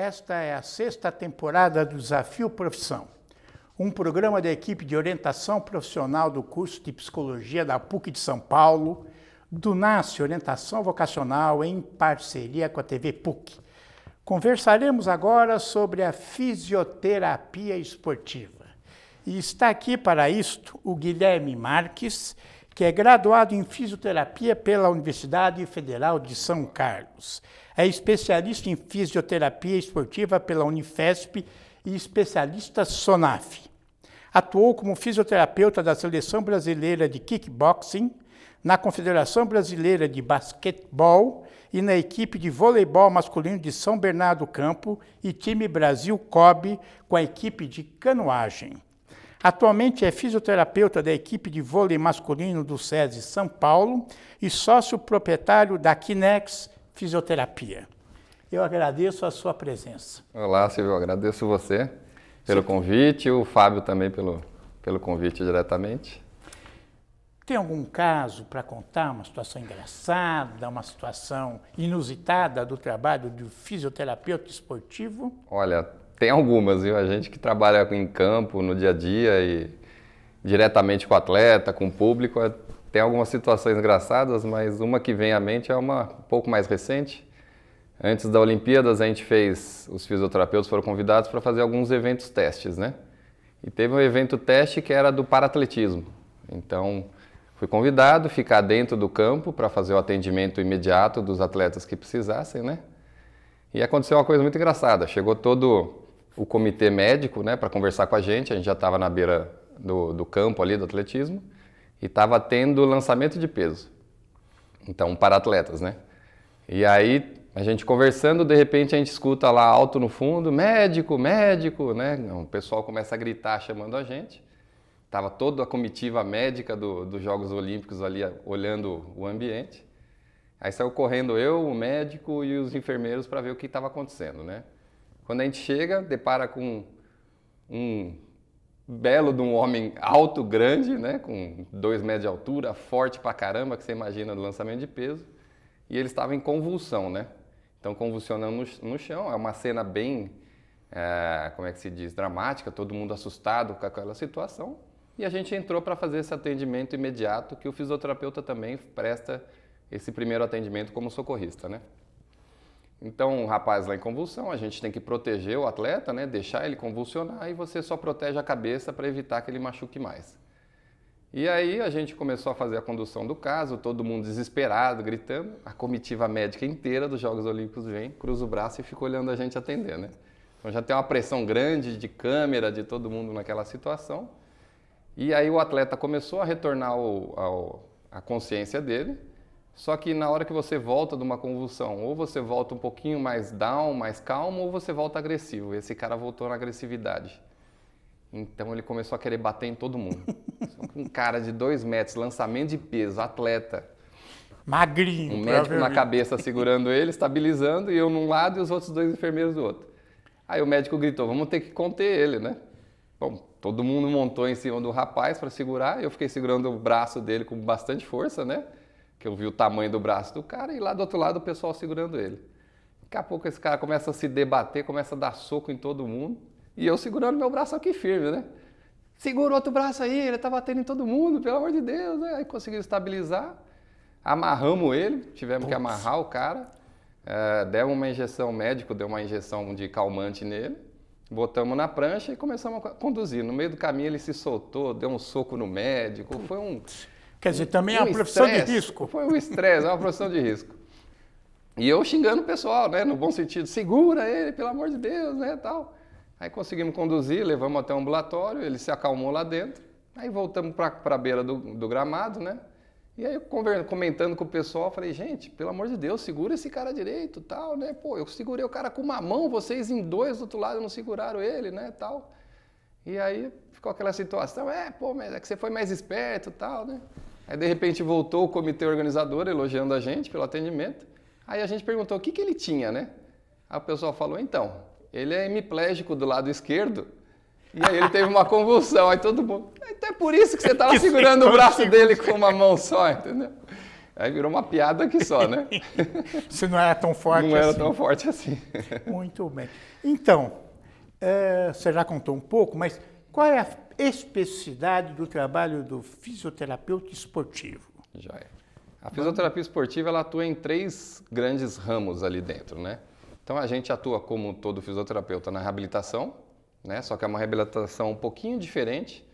Esta é a sexta temporada do Desafio Profissão, um programa da equipe de orientação profissional do curso de Psicologia da PUC de São Paulo, do NASC Orientação Vocacional, em parceria com a TV PUC. Conversaremos agora sobre a fisioterapia esportiva. E está aqui para isto o Guilherme Marques, que é graduado em fisioterapia pela Universidade Federal de São Carlos. É especialista em fisioterapia esportiva pela Unifesp e especialista SONAF. Atuou como fisioterapeuta da Seleção Brasileira de Kickboxing, na Confederação Brasileira de Basquetebol e na equipe de voleibol masculino de São Bernardo Campo e time Brasil COB com a equipe de canoagem. Atualmente é fisioterapeuta da equipe de vôlei masculino do SESI São Paulo e sócio proprietário da Kinex Fisioterapia. Eu agradeço a sua presença. Olá, Silvio, agradeço você pelo Sim. convite, o Fábio também pelo, pelo convite diretamente. Tem algum caso para contar, uma situação engraçada, uma situação inusitada do trabalho de fisioterapeuta esportivo? Olha, tem algumas, viu? A gente que trabalha em campo, no dia a dia e diretamente com o atleta, com o público, é, tem algumas situações engraçadas, mas uma que vem à mente é uma um pouco mais recente. Antes da Olimpíadas, a gente fez, os fisioterapeutas foram convidados para fazer alguns eventos testes, né? E teve um evento teste que era do paratletismo. Então, fui convidado a ficar dentro do campo para fazer o atendimento imediato dos atletas que precisassem, né? E aconteceu uma coisa muito engraçada. Chegou todo o comitê médico né, para conversar com a gente. A gente já estava na beira do, do, campo ali do atletismo e estava tendo lançamento de peso. Então, para atletas, né? E aí a gente conversando, de repente a gente escuta lá alto no fundo: médico, médico, né? O pessoal começa a gritar chamando a gente. Estava toda a comitiva médica do, dos Jogos Olímpicos ali ah, olhando o ambiente. Aí saiu correndo eu, o médico e os enfermeiros para ver o que estava acontecendo, né? Quando a gente chega, depara com um belo de um homem alto, grande, né? com dois metros de altura, forte pra caramba, que você imagina do lançamento de peso, e ele estava em convulsão, né? Então, convulsionando no, no chão, é uma cena bem, é, como é que se diz, dramática, todo mundo assustado com aquela situação, e a gente entrou para fazer esse atendimento imediato, que o fisioterapeuta também presta esse primeiro atendimento como socorrista, né? Então, o rapaz lá em convulsão, a gente tem que proteger o atleta, né? deixar ele convulsionar e você só protege a cabeça para evitar que ele machuque mais. E aí a gente começou a fazer a condução do caso, todo mundo desesperado, gritando. A comitiva médica inteira dos Jogos Olímpicos vem, cruza o braço e fica olhando a gente atender. Né? Então já tem uma pressão grande de câmera, de todo mundo naquela situação. E aí o atleta começou a retornar ao, ao, a consciência dele só que na hora que você volta de uma convulsão, ou você volta um pouquinho mais down, mais calmo, ou você volta agressivo. Esse cara voltou na agressividade. Então ele começou a querer bater em todo mundo. um cara de dois metros, lançamento de peso, atleta. Magrinho. Um médico na cabeça segurando ele, estabilizando, e eu num lado e os outros dois enfermeiros do outro. Aí o médico gritou: vamos ter que conter ele, né? Bom, todo mundo montou em cima do rapaz para segurar, eu fiquei segurando o braço dele com bastante força, né? que eu vi o tamanho do braço do cara e lá do outro lado o pessoal segurando ele. Daqui a pouco esse cara começa a se debater, começa a dar soco em todo mundo e eu segurando meu braço aqui firme, né? Segura o outro braço aí, ele tá batendo em todo mundo, pelo amor de Deus, né? Aí conseguimos estabilizar, amarramos ele, tivemos Putz. que amarrar o cara, é, uma injeção, médico deu uma injeção de calmante nele, botamos na prancha e começamos a conduzir. No meio do caminho ele se soltou, deu um soco no médico, Putz. foi um Quer dizer, também é um é uma profissão de risco. Foi um estresse, é uma profissão de risco. E eu xingando o pessoal, né, no bom sentido, segura ele, pelo amor de Deus, né, tal. Aí conseguimos conduzir, levamos até o ambulatório, ele se acalmou lá dentro. Aí voltamos para a beira do, do, gramado, né? E aí comentando com o pessoal, falei, gente, pelo amor de Deus, segura esse cara direito, tal, né? Pô, eu segurei o cara com uma mão, vocês em dois do outro lado não seguraram ele, né, tal. E aí ficou aquela situação, é, pô, mas é que você foi mais esperto, tal, né? Aí, de repente, voltou o comitê organizador elogiando a gente pelo atendimento. Aí a gente perguntou o que, que ele tinha, né? Aí o pessoal falou, então, ele é hemiplégico do lado esquerdo. E aí ele teve uma convulsão. Aí todo mundo... Então é por isso que você tá estava segurando o braço dele com uma mão só, entendeu? Aí virou uma piada aqui só, né? Você não era tão forte não assim. Não era tão forte assim. Muito bem. Então, é, você já contou um pouco, mas qual é a especificidade do trabalho do fisioterapeuta esportivo. Já é. A fisioterapia esportiva ela atua em três grandes ramos ali dentro, né? Então a gente atua como todo fisioterapeuta na reabilitação, né? Só que é uma reabilitação um pouquinho diferente,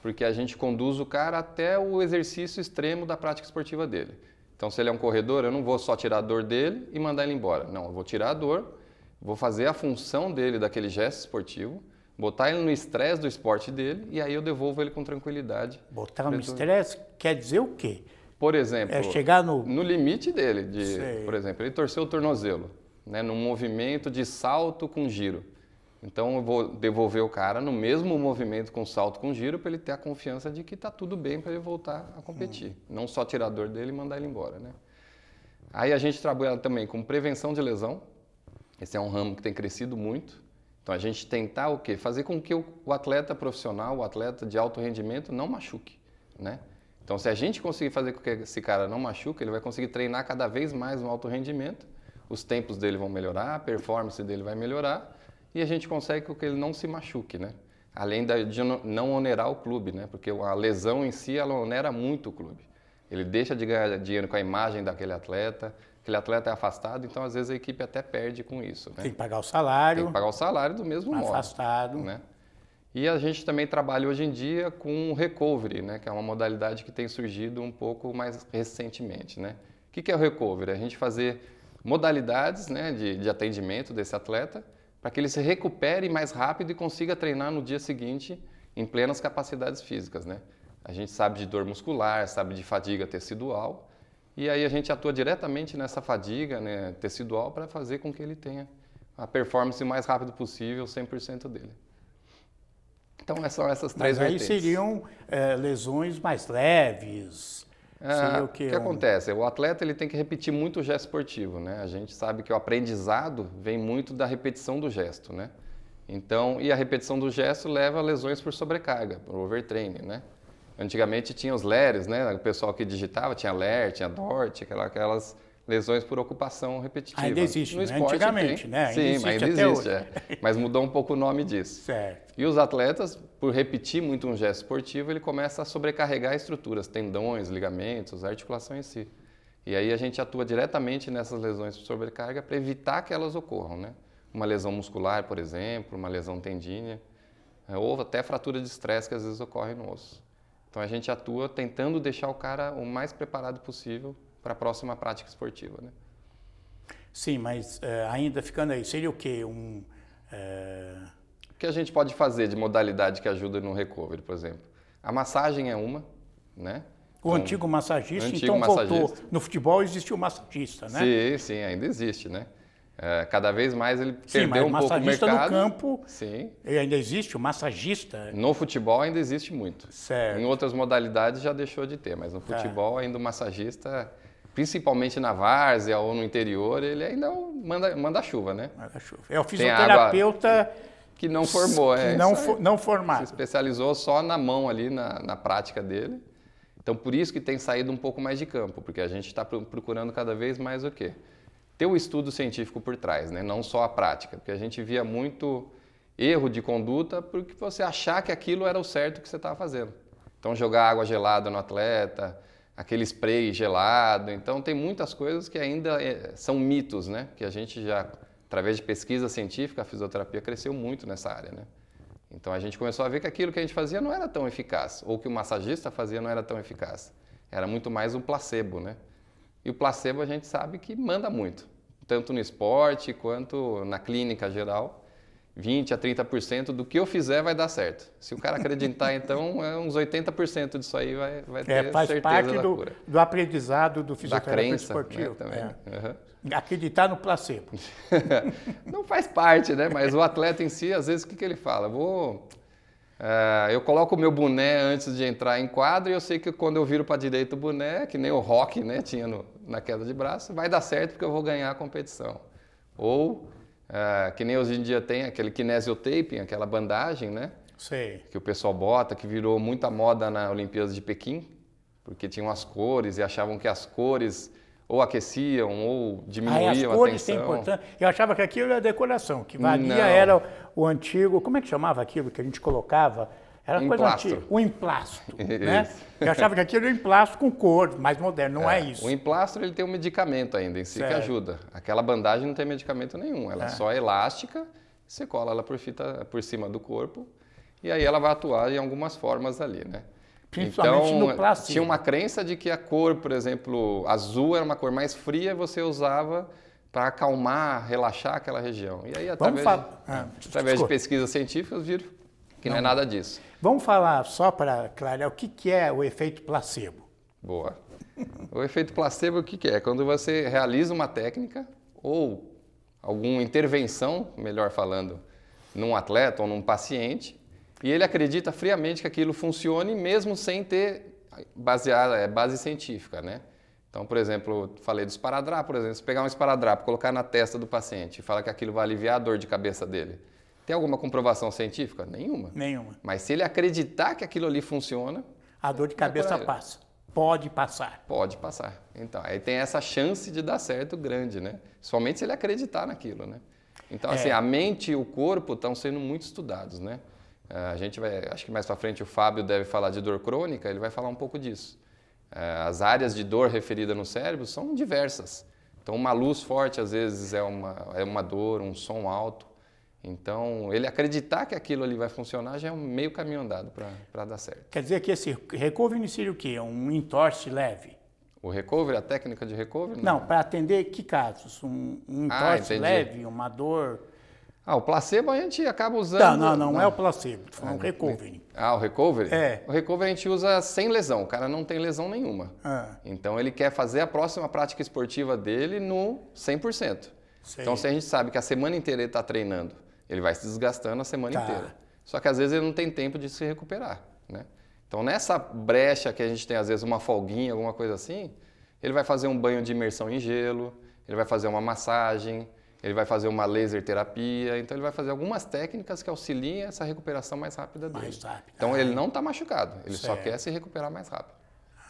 porque a gente conduz o cara até o exercício extremo da prática esportiva dele. Então se ele é um corredor, eu não vou só tirar a dor dele e mandar ele embora. Não, eu vou tirar a dor, vou fazer a função dele daquele gesto esportivo Botar ele no estresse do esporte dele e aí eu devolvo ele com tranquilidade. Botar no estresse quer dizer o quê? Por exemplo, é chegar no... no limite dele, de, por exemplo, ele torceu o tornozelo, né, num movimento de salto com giro. Então eu vou devolver o cara no mesmo movimento com salto com giro para ele ter a confiança de que está tudo bem para ele voltar a competir. Hum. Não só tirar a dor dele e mandar ele embora, né? Aí a gente trabalha também com prevenção de lesão. Esse é um ramo que tem crescido muito. Então a gente tentar o quê? Fazer com que o, atleta profissional, o atleta de alto rendimento não machuque, né? Então se a gente conseguir fazer com que esse cara não machuque, ele vai conseguir treinar cada vez mais no alto rendimento, os tempos dele vão melhorar, a performance dele vai melhorar e a gente consegue com que ele não se machuque, né? Além de não onerar o clube, né? Porque a lesão em si, ela onera muito o clube. Ele deixa de ganhar dinheiro com a imagem daquele atleta, aquele atleta é afastado, então às vezes a equipe até perde com isso. Né? Tem que pagar o salário. Tem que pagar o salário do mesmo afastado. modo. Afastado. Né? E a gente também trabalha hoje em dia com recovery, né? que é uma modalidade que tem surgido um pouco mais recentemente. Né? O que é o recovery? A gente fazer modalidades né, de, de atendimento desse atleta para que ele se recupere mais rápido e consiga treinar no dia seguinte em plenas capacidades físicas. Né? A gente sabe de dor muscular, sabe de fadiga tecidual, e aí a gente atua diretamente nessa fadiga né, tecidual para fazer com que ele tenha a performance mais rápido possível, 100% dele. Então são essas três Mas aí vertentes. seriam é, lesões mais leves. É, o que, que acontece? O atleta ele tem que repetir muito o gesto esportivo, né? A gente sabe que o aprendizado vem muito da repetição do gesto, né? Então, e a repetição do gesto leva a lesões por sobrecarga, por overtraining, né? Antigamente tinha os leres, né? O pessoal que digitava tinha LER, tinha DORT, aquelas lesões por ocupação repetitiva. Ainda existe, no né? esporte Antigamente, tem. né? Ainda Sim, existe ainda existe, é. mas mudou um pouco o nome disso. Certo. E os atletas, por repetir muito um gesto esportivo, ele começa a sobrecarregar estruturas, tendões, ligamentos, articulação em si. E aí a gente atua diretamente nessas lesões por sobrecarga para evitar que elas ocorram, né? Uma lesão muscular, por exemplo, uma lesão tendínea, ou até fratura de estresse que às vezes ocorre no osso. Então a gente atua tentando deixar o cara o mais preparado possível para a próxima prática esportiva, né? Sim, mas eh, ainda ficando aí, seria o quê? Um, eh, O que a gente pode fazer de modalidade que ajuda no recovery, por exemplo? A massagem é uma, né? O então, antigo massagista, antigo então massagista. voltou. No futebol existiu o massagista, né? Sim, sim, ainda existe, né? É, cada vez mais ele Sim, perdeu um pouco o mercado. no campo Sim. Ele ainda existe, o massagista. No futebol ainda existe muito. Certo. Em outras modalidades já deixou de ter, mas no é. futebol é. ainda o massagista, principalmente na várzea ou no interior, ele ainda manda, manda chuva, né? Manda chuva. É o né? é fisioterapeuta que não formou, que é. Não, for, não formado. Se especializou só na mão ali, na, na prática dele. Então, por isso que tem saído um pouco mais de campo, porque a gente está procurando cada vez mais o quê? ter o estudo científico por trás, né? não só a prática, porque a gente via muito erro de conduta porque você achar que aquilo era o certo que você estava fazendo. Então jogar água gelada no atleta, aquele spray gelado, então tem muitas coisas que ainda eh, são mitos, né? Que a gente já através de pesquisa científica a fisioterapia cresceu muito nessa área, né? Então a gente começou a ver que aquilo que a gente fazia não era tão eficaz, ou que o massagista fazia não era tão eficaz. Era muito mais um placebo, né? E o placebo a gente sabe que manda muito tanto no esporte quanto na clínica geral. 20 a 30% do que eu fizer vai dar certo. Se o cara acreditar, então, é uns 80% disso aí vai, vai é, ter é, faz certeza parte da do, cura. do aprendizado do fisioterapeuta né, esportivo. Né, é. uhum. Acreditar no placebo. Não faz parte, né? Mas o atleta em si, às vezes, o que, que ele fala? Vou Uh, eu coloco o meu boné antes de entrar em quadro e eu sei que quando eu viro para direita o boné, que nem o rock né, tinha no, na queda de braço, vai dar certo porque eu vou ganhar a competição. Ou, ah, que nem hoje em dia tem aquele kinesiotaping, aquela bandagem, né? Sei. Que o pessoal bota, que virou muita moda na Olimpíada de Pequim, porque tinham as cores e achavam que as cores ou aqueciam ou diminuíam ah, é, as cores a tensão. Tem Eu achava que aquilo era decoração, que valia Não. era o antigo, como é que chamava aquilo que a gente colocava? Era um coisa antiga. O emplasto. né? Eu achava que aquilo era um emplasto com cor, mais moderno. Não é, é isso. O emplastro ele tem um medicamento ainda em si certo. que ajuda. Aquela bandagem não tem medicamento nenhum. Ela é. é. só é elástica, você cola ela por, fita, por cima do corpo e aí ela vai atuar em algumas formas ali, né? Principalmente então, no plástico. Tinha uma crença de que a cor, por exemplo, azul era uma cor mais fria, você usava para acalmar, relaxar aquela região. E aí, através, de, ah, através de pesquisas científicas, viram que não, não é nada disso. Vamos falar só para clarear o que, que é o efeito placebo. Boa. O efeito placebo o que, que é? Quando você realiza uma técnica ou alguma intervenção, melhor falando, num atleta ou num paciente, e ele acredita friamente que aquilo funcione mesmo sem ter baseada, é, base científica, né? Então, por exemplo, falei do esparadrapo, por exemplo, se pegar um esparadrapo, colocar na testa do paciente e falar que aquilo vai aliviar a dor de cabeça dele, tem alguma comprovação científica? Nenhuma. Nenhuma. Mas se ele acreditar que aquilo ali funciona. A dor de cabeça passa. Pode passar. Pode passar. Então, aí tem essa chance de dar certo grande, né? Somente se ele acreditar naquilo, né? Então, assim, é. assim, a mente e o corpo estão sendo muito estudados, né? É, a gente vai, acho que mais para frente o Fábio deve falar de dor crônica, ele vai falar um pouco disso. É, as áreas de dor referida no cérebro são diversas. Então, uma luz forte às vezes é uma, é uma dor, um som alto. Então, ele acreditar que aquilo ali vai funcionar já é um meio caminho andado para dar certo. Quer dizer que esse recovery inicia o quê? Um entorse leve? O recovery, a técnica de recovery? Não, não para atender que casos? Um, um ah, entorse ah, leve, uma dor... Ah, o placebo a gente acaba usando... Não, não, não, não. é o placebo, é o ah, recovery. Ah, o recovery? É. O recovery a gente usa sem lesão, o cara não tem lesão nenhuma. Ah. Então, ele quer fazer a próxima prática esportiva dele no 100%. Sei. Então, se a gente sabe que a semana inteira ele está treinando ele vai se desgastando a semana tá. inteira. Só que às vezes ele não tem tempo de se recuperar, né? Então nessa brecha que a gente tem às vezes uma folguinha, alguma coisa assim, ele vai fazer um banho de imersão em gelo, ele vai fazer uma massagem, ele vai fazer uma laser terapia, então ele vai fazer algumas técnicas que auxiliem essa recuperação mais rápida dele. Mais rápido. Então ah, ele é. não está machucado, ele certo. só quer se recuperar mais rápido.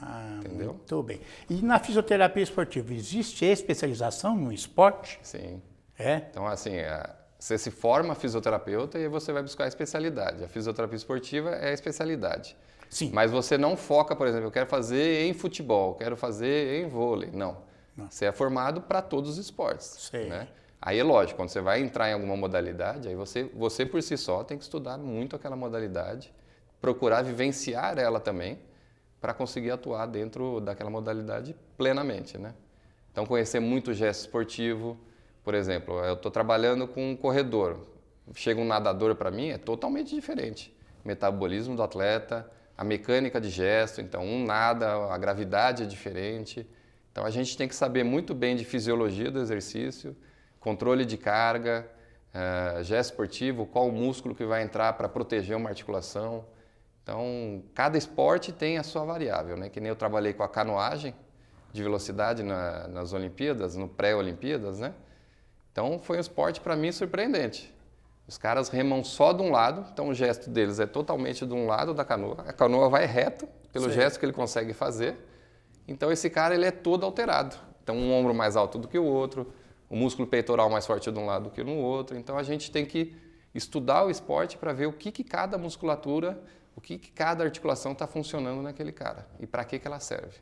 Ah, Entendeu? Muito bem. E na fisioterapia esportiva, existe especialização no esporte? Sim. É? Então, assim, a, você se forma fisioterapeuta e você vai buscar a especialidade. A fisioterapia esportiva é a especialidade. Sim. Mas você não foca, por exemplo, eu quero fazer em futebol, quero fazer em vôlei. Não. não. Você é formado para todos os esportes. Sim. Né? Aí é lógico, quando você vai entrar em alguma modalidade, aí você, você por si só tem que estudar muito aquela modalidade, procurar vivenciar ela também, para conseguir atuar dentro daquela modalidade plenamente, né? Então conhecer muito gesto esportivo, por exemplo, eu estou trabalhando com um corredor, chega um nadador para mim, é totalmente diferente. Metabolismo do atleta, a mecânica de gesto, então um nada, a gravidade é diferente. Então a gente tem que saber muito bem de fisiologia do exercício, controle de carga, uh, gesto esportivo, qual o músculo que vai entrar para proteger uma articulação. Então cada esporte tem a sua variável, né? Que nem eu trabalhei com a canoagem de velocidade na, nas Olimpíadas, no pré-Olimpíadas, né? Então foi um esporte para mim surpreendente. Os caras remam só de um lado, então o gesto deles é totalmente de um lado da canoa. A canoa vai reto pelo Sim. gesto que ele consegue fazer. Então esse cara ele é todo alterado. Então um ombro mais alto do que o outro, o músculo peitoral mais forte de um lado do que no outro. Então a gente tem que estudar o esporte para ver o que, que cada musculatura, o que, que cada articulação está funcionando naquele cara e para que, que ela serve.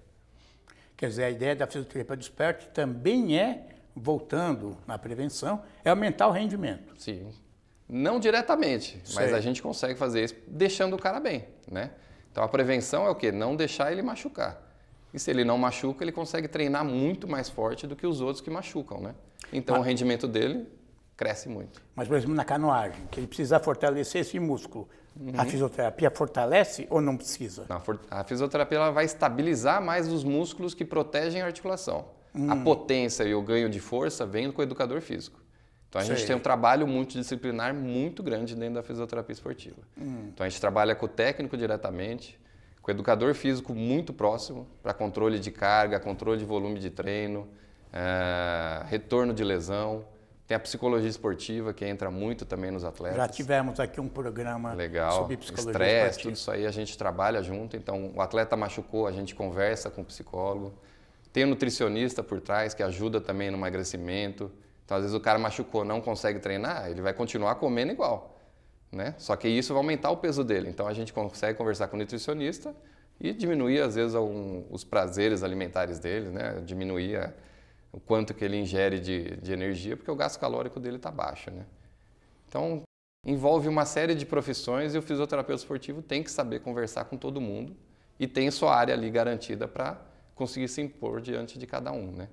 Quer dizer, a ideia da fisioterapia do esporte também é voltando na prevenção, é aumentar o rendimento. Sim. Não diretamente, Sei. mas a gente consegue fazer isso deixando o cara bem, né? Então a prevenção é o quê? Não deixar ele machucar. E se ele não machuca, ele consegue treinar muito mais forte do que os outros que machucam, né? Então mas, o rendimento dele cresce muito. Mas, por exemplo, na canoagem, que ele precisa fortalecer esse músculo, uhum. a fisioterapia fortalece ou não precisa? Não, a fisioterapia ela vai estabilizar mais os músculos que protegem a articulação. Hum. A potência e o ganho de força vem com o educador físico. Então a Sei. gente tem um trabalho multidisciplinar muito grande dentro da fisioterapia esportiva. Hum. Então a gente trabalha com o técnico diretamente, com o educador físico muito próximo para controle de carga, controle de volume de treino, uh, retorno de lesão. Tem a psicologia esportiva que entra muito também nos atletas. Já tivemos aqui um programa Legal. sobre psicologia Estresse, esportiva. tudo isso aí a gente trabalha junto. Então o atleta machucou, a gente conversa com o psicólogo. Tem um nutricionista por trás que ajuda também no emagrecimento. Então, às vezes o cara machucou, não consegue treinar, ele vai continuar comendo igual. Né? Só que isso vai aumentar o peso dele. Então a gente consegue conversar com o nutricionista e diminuir às vezes os prazeres alimentares dele, né? Diminuir a, o quanto que ele ingere de, de, energia, porque o gasto calórico dele está baixo, né? Então envolve uma série de profissões e o fisioterapeuta esportivo tem que saber conversar com todo mundo e tem sua área ali garantida para conseguir se impor diante de cada um, né?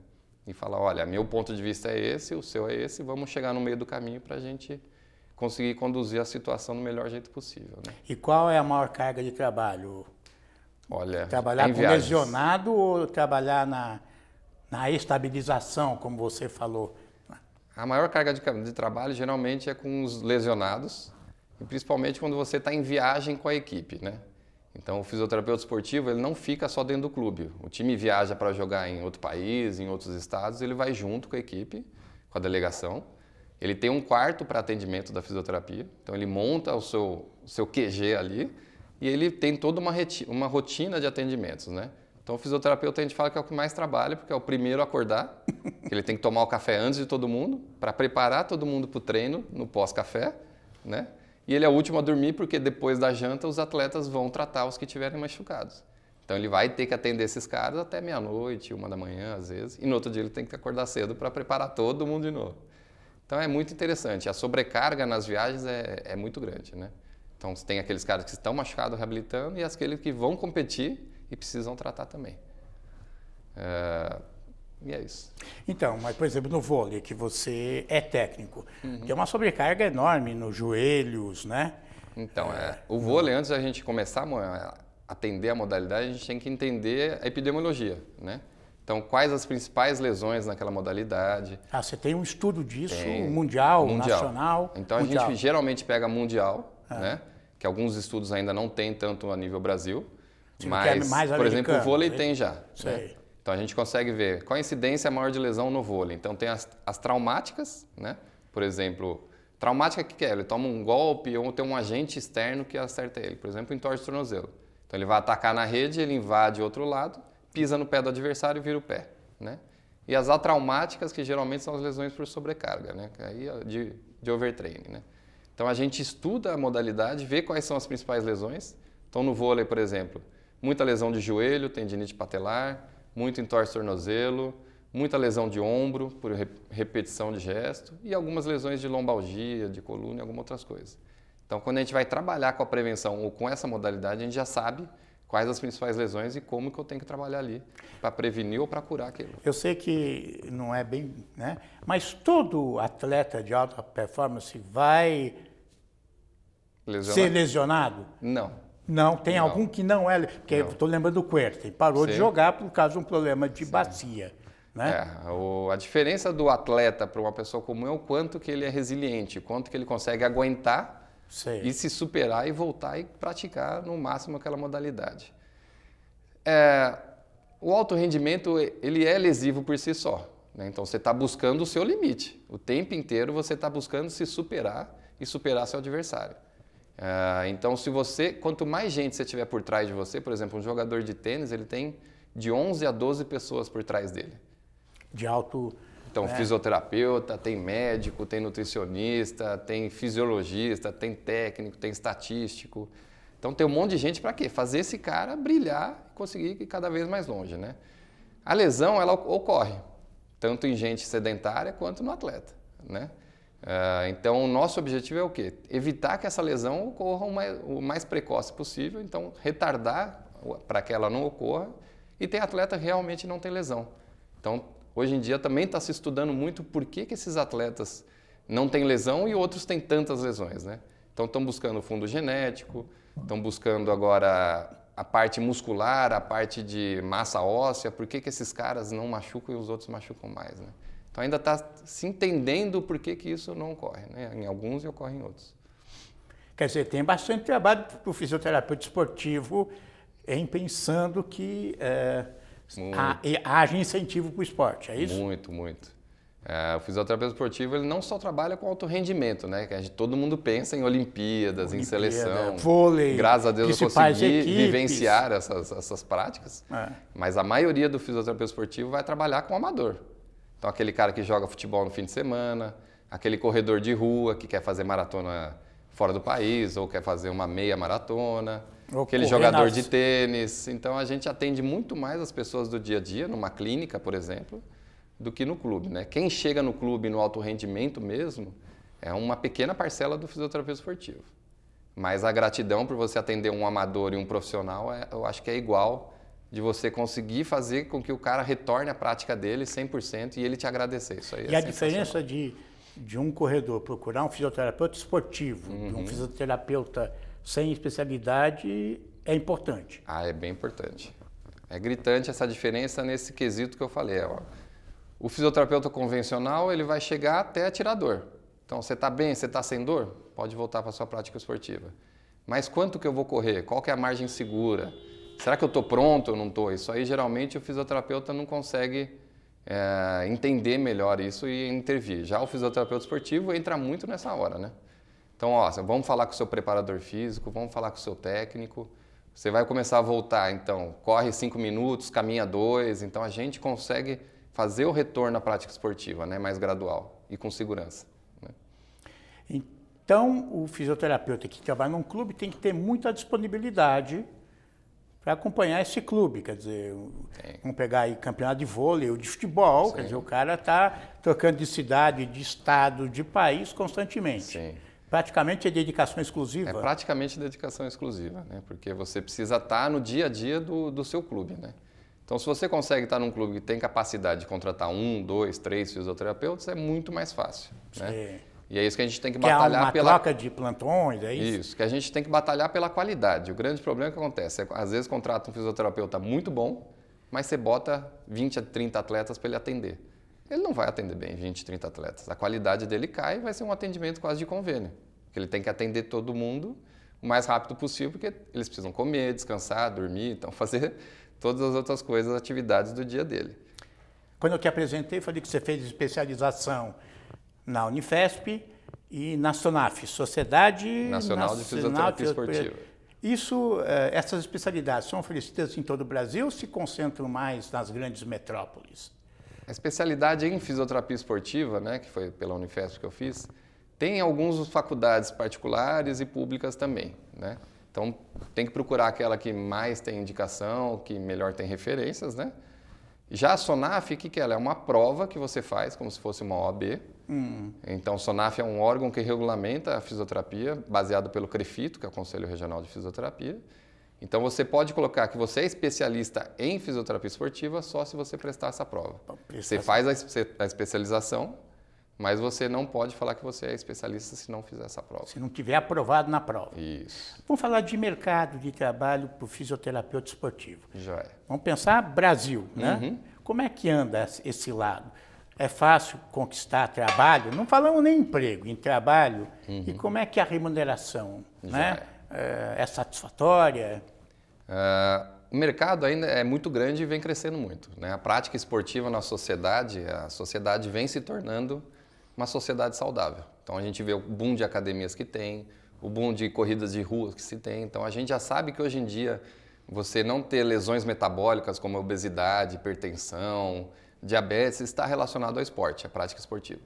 E falar, olha, meu ponto de vista é esse, o seu é esse, vamos chegar no meio do caminho para a gente conseguir conduzir a situação do melhor jeito possível. Né? E qual é a maior carga de trabalho? Olha, trabalhar é com lesionado ou trabalhar na, na estabilização, como você falou? A maior carga de, de trabalho geralmente é com os lesionados, e principalmente quando você está em viagem com a equipe, né? Então, o fisioterapeuta esportivo ele não fica só dentro do clube. O time viaja para jogar em outro país, em outros estados, ele vai junto com a equipe, com a delegação. Ele tem um quarto para atendimento da fisioterapia, então ele monta o seu, seu QG ali e ele tem toda uma, uma rotina de atendimentos, né? Então, o fisioterapeuta a gente fala que é o que mais trabalha, porque é o primeiro a acordar, que ele tem que tomar o café antes de todo mundo, para preparar todo mundo para o treino no pós-café, né? E ele é o último a dormir porque depois da janta os atletas vão tratar os que tiverem machucados. Então ele vai ter que atender esses caras até meia-noite, uma da manhã às vezes, e no outro dia ele tem que acordar cedo para preparar todo mundo de novo. Então é muito interessante. A sobrecarga nas viagens é, é muito grande, né? Então tem aqueles caras que estão machucados reabilitando e aqueles que vão competir e precisam tratar também. Eh, e é isso. Então, mas por exemplo, no vôlei, que você é técnico, uhum. tem uma sobrecarga enorme nos joelhos, né? Então, é. é. O vôlei, antes da gente começar a atender a modalidade, a gente tem que entender a epidemiologia, né? Então, quais as principais lesões naquela modalidade? Ah, você tem um estudo disso, tem... mundial, mundial, nacional. Então, mundial. a gente geralmente pega mundial, é. né? Que alguns estudos ainda não tem tanto a nível Brasil. mas, mais por exemplo, o vôlei é tem já. Né? Sei. Né? Então a gente consegue ver qual a incidência maior de lesão no vôlei. Então tem as, as traumáticas, né? Por exemplo, traumática que é? Ele toma um golpe ou tem um agente externo que acerta ele, por exemplo, entorse o tornozelo. Então ele vai atacar na rede, ele invade outro lado, pisa no pé do adversário e vira o pé, né? E as atraumáticas, que geralmente são as lesões por sobrecarga, né? Aí é de, de overtraining, né? Então a gente estuda a modalidade, vê quais são as principais lesões. Então no vôlei, por exemplo, muita lesão de joelho, tendinite patelar, muito entorse tornozelo, muita lesão de ombro por repetição de gesto e algumas lesões de lombalgia, de coluna e algumas outras coisas. Então, quando a gente vai trabalhar com a prevenção ou com essa modalidade, a gente já sabe quais as principais lesões e como que eu tenho que trabalhar ali para prevenir ou para curar aquilo. Eu sei que não é bem, né? Mas todo atleta de alta performance vai ser lesionado? Não. Não, tem não. algum que não é. Porque eu estou lembrando do Querten, parou Sim. de jogar por causa de um problema de Sim. bacia. Né? É, o, a diferença do atleta para uma pessoa comum é o quanto que ele é resiliente, quanto que ele consegue aguentar e se superar e voltar e praticar no máximo aquela modalidade. É, o alto rendimento ele é lesivo por si só. Né? Então você está buscando o seu limite. O tempo inteiro você está buscando se superar e superar seu adversário. Ah, então, se você, quanto mais gente você tiver por trás de você, por exemplo, um jogador de tênis, ele tem de 11 a 12 pessoas por trás dele. De alto. Então, né? fisioterapeuta, tem médico, tem nutricionista, tem fisiologista, tem técnico, tem estatístico. Então, tem um monte de gente para quê? Fazer esse cara brilhar e conseguir ir cada vez mais longe, né? A lesão, ela ocorre, tanto em gente sedentária quanto no atleta, né? Ah, então, o nosso objetivo é o quê? Evitar que essa lesão ocorra o mais, o mais precoce possível, então retardar para que ela não ocorra e tem atleta realmente não tem lesão. Então, hoje em dia também está se estudando muito por que, que esses atletas não têm lesão e outros têm tantas lesões, né? Então, estão buscando o fundo genético, estão buscando agora a parte muscular, a parte de massa óssea, por que, que esses caras não machucam e os outros machucam mais, né? Então ainda está se entendendo por que, que isso não ocorre, né? em alguns e ocorre em outros. Quer dizer, tem bastante trabalho do fisioterapeuta esportivo em pensando que é, haja incentivo para o esporte, é isso? Muito, muito. É, o fisioterapeuta esportivo ele não só trabalha com alto rendimento, né? Que a gente, todo mundo pensa em Olimpíadas, Olimpíada, em seleção. Vôlei. Graças a Deus eu consegui equipes. vivenciar essas, essas práticas. É. Mas a maioria do fisioterapeuta esportivo vai trabalhar com amador. Então, aquele cara que joga futebol no fim de semana, aquele corredor de rua que quer fazer maratona fora do país ou quer fazer uma meia maratona, ou aquele jogador nas... de tênis. Então, a gente atende muito mais as pessoas do dia a dia, numa clínica, por exemplo, do que no clube. Né? Quem chega no clube no alto rendimento mesmo é uma pequena parcela do fisioterapeuta esportivo. Mas a gratidão por você atender um amador e um profissional, é, eu acho que é igual de você conseguir fazer com que o cara retorne à prática dele 100% e ele te agradecer. Isso aí e é a diferença de, de um corredor procurar um fisioterapeuta esportivo, uhum. um fisioterapeuta sem especialidade, é importante. Ah, é bem importante. É gritante essa diferença nesse quesito que eu falei. Ó. O fisioterapeuta convencional ele vai chegar até a tirar dor. Então, você está bem, você está sem dor? Pode voltar para sua prática esportiva. Mas quanto que eu vou correr? Qual que é a margem segura? será que eu estou pronto ou não estou? Isso aí geralmente o fisioterapeuta não consegue é, entender melhor isso e intervir. Já o fisioterapeuta esportivo entra muito nessa hora, né? Então, ó, vamos falar com o seu preparador físico, vamos falar com o seu técnico. Você vai começar a voltar, então, corre cinco minutos, caminha dois. Então, a gente consegue fazer o retorno à prática esportiva, né? Mais gradual e com segurança. Né? Então, o fisioterapeuta que trabalha num clube tem que ter muita disponibilidade para acompanhar esse clube. Quer dizer, Sim. vamos pegar aí campeonato de vôlei ou de futebol, Sim. quer dizer, o cara está trocando de cidade, de estado, de país constantemente. Sim. Praticamente é dedicação exclusiva? É praticamente dedicação exclusiva, né? porque você precisa estar tá no dia a dia do, do seu clube. Né? Então, se você consegue estar tá num clube que tem capacidade de contratar um, dois, três fisioterapeutas, é muito mais fácil. Né? E é isso que a gente tem que, que batalhar é uma pela. troca de plantões, é isso? Isso, que a gente tem que batalhar pela qualidade. O grande problema é que acontece é às vezes contrata um fisioterapeuta muito bom, mas você bota 20 a 30 atletas para ele atender. Ele não vai atender bem 20, 30 atletas. A qualidade dele cai e vai ser um atendimento quase de convênio. Porque ele tem que atender todo mundo o mais rápido possível, porque eles precisam comer, descansar, dormir, então fazer todas as outras coisas, atividades do dia dele. Quando eu te apresentei, falei que você fez especialização na Unifesp e na SONAF, Sociedade Nacional, Nacional de Fisioterapia Esportiva. Isso, eh, essas especialidades são oferecidas em todo o Brasil ou se concentram mais nas grandes metrópoles? A especialidade em fisioterapia esportiva, né, que foi pela Unifesp que eu fiz, tem algumas faculdades particulares e públicas também, né? Então tem que procurar aquela que mais tem indicação, que melhor tem referências, né? Já a SONAF, o que, que é? ela é? uma prova que você faz, como se fosse uma OAB. Hum. Então, SONAF é um órgão que regulamenta a fisioterapia, baseado pelo CREFITO, que é o Conselho Regional de Fisioterapia. Então, você pode colocar que você é especialista em fisioterapia esportiva só se você prestar essa prova. você faz a, a especialização mas você não pode falar que você é especialista se não fizer essa prova. Se não tiver aprovado na prova. Isso. Vamos falar de mercado de trabalho para o fisioterapeuta esportivo. Já é. Vamos pensar Brasil, né? Uhum. Como é que anda esse lado? É fácil conquistar trabalho? Não falamos nem emprego, em trabalho. Uhum. E como é que é a remuneração né? é. é, é satisfatória? É, o mercado ainda é muito grande e vem crescendo muito. Né? A prática esportiva na sociedade, a sociedade vem se tornando uma sociedade saudável. Então a gente vê o boom de academias que tem, o boom de corridas de rua que se tem. Então a gente já sabe que hoje em dia você não ter lesões metabólicas como obesidade, hipertensão, diabetes está relacionado ao esporte, à prática esportiva.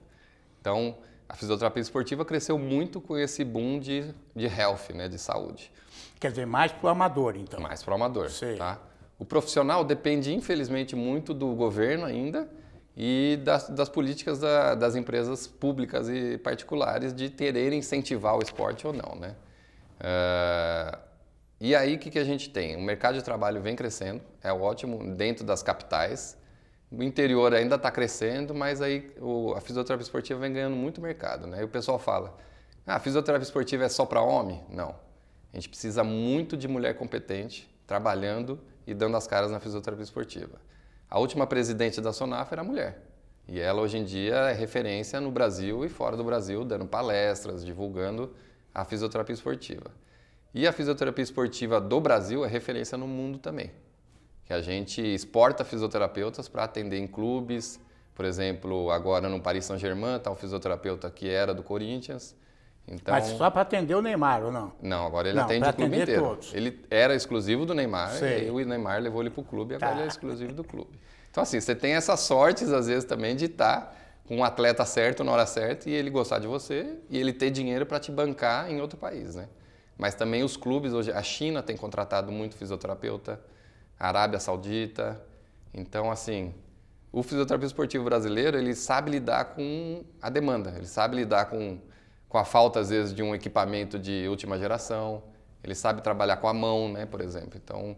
Então a fisioterapia esportiva cresceu muito com esse boom de, de health, né, de saúde. Quer dizer, mais para o amador, então. Mais para o amador, Sim. tá? O profissional depende, infelizmente, muito do governo ainda, e das, das políticas da, das empresas públicas e particulares de querer incentivar o esporte ou não, né? Uh, e aí o que, que a gente tem? O mercado de trabalho vem crescendo, é ótimo, dentro das capitais. O interior ainda está crescendo, mas aí o, a fisioterapia esportiva vem ganhando muito mercado, né? E o pessoal fala, ah, a fisioterapia esportiva é só para homem? Não. A gente precisa muito de mulher competente, trabalhando e dando as caras na fisioterapia esportiva. A última presidente da Sonaf era mulher. E ela hoje em dia é referência no Brasil e fora do Brasil, dando palestras, divulgando a fisioterapia esportiva. E a fisioterapia esportiva do Brasil é referência no mundo também. Que a gente exporta fisioterapeutas para atender em clubes. Por exemplo, agora no Paris Saint-Germain está um fisioterapeuta que era do Corinthians, então, Mas só para atender o Neymar ou não? Não, agora ele não, atende o clube inteiro. Todos. Ele era exclusivo do Neymar, e o Neymar levou ele para o clube, agora tá. ele é tá. exclusivo do clube. Então, assim, você tem essas sortes, às vezes, também, de estar tá com um atleta certo na hora certa e ele gostar de você e ele ter dinheiro para te bancar em outro país, né? Mas também os clubes hoje, a China tem contratado muito fisioterapeuta, a Arábia Saudita. Então, assim, o fisioterapeuta esportivo brasileiro, ele sabe lidar com a demanda, ele sabe lidar com com a falta, às vezes, de um equipamento de última geração. Ele sabe trabalhar com a mão, né, por exemplo. Então,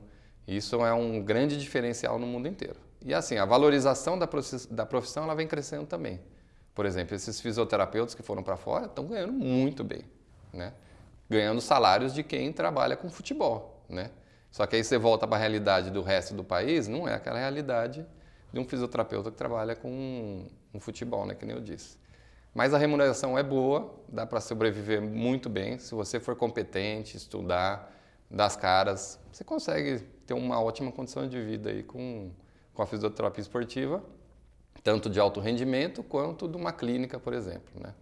isso é um grande diferencial no mundo inteiro. E assim, a valorização da profissão ela vem crescendo também. Por exemplo, esses fisioterapeutas que foram para fora estão ganhando muito bem, né? ganhando salários de quem trabalha com futebol. Né? Só que aí você volta para a realidade do resto do país, não é aquela realidade de um fisioterapeuta que trabalha com um futebol, né? que nem eu disse. Mas a remuneração é boa, dá para sobreviver muito bem. Se você for competente, estudar, dar as caras, você consegue ter uma ótima condição de vida aí com, com a fisioterapia esportiva, tanto de alto rendimento quanto de uma clínica, por exemplo. Né?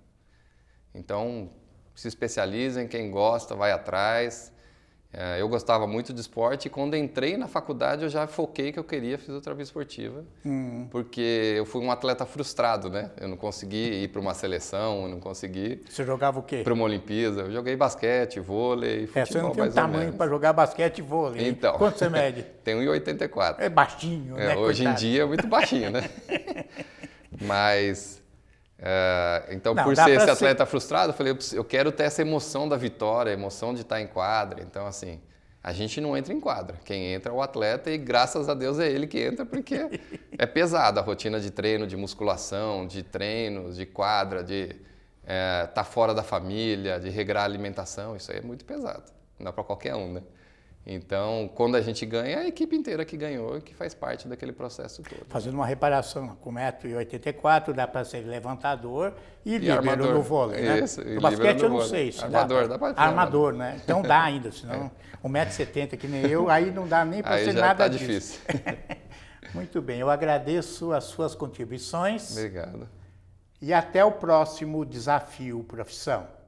Então, se especializem, quem gosta, vai atrás. É, eu gostava muito de esporte e quando entrei na faculdade eu já foquei que eu queria fisioterapia esportiva, hum. porque eu fui um atleta frustrado, né? Eu não consegui ir para uma seleção, eu não consegui. Você jogava o quê? Para uma Olimpíada. Eu joguei basquete, vôlei, futebol. É, você não tem um tamanho para jogar basquete e vôlei. Então. Quanto você mede? tem 1,84. É baixinho, é, né? É, hoje em dia é muito baixinho, né? Mas é, então, não, por ser esse atleta ser... frustrado, eu falei, eu quero ter essa emoção da vitória, a emoção de estar em quadra. Então, assim, a gente não entra em quadra. Quem entra é o atleta e graças a Deus é ele que entra, porque é pesado a rotina de treino, de musculação, de treinos, de quadra, de estar é, tá fora da família, de regrar a alimentação. Isso aí é muito pesado. Não dá para qualquer um, né? Então, quando a gente ganha, é a equipe inteira que ganhou e que faz parte daquele processo todo. Fazendo uma reparação com 1,84m, dá para ser levantador e, e líbero no vôlei, né? Isso, no basquete no eu não vôlei. sei. Se armador, dá, pra... dá para né? Armador, né? Então dá ainda, senão é. 1,70m que nem eu, aí não dá nem para ser já nada tá disso. difícil. Muito bem, eu agradeço as suas contribuições. Obrigado. E até o próximo desafio profissão.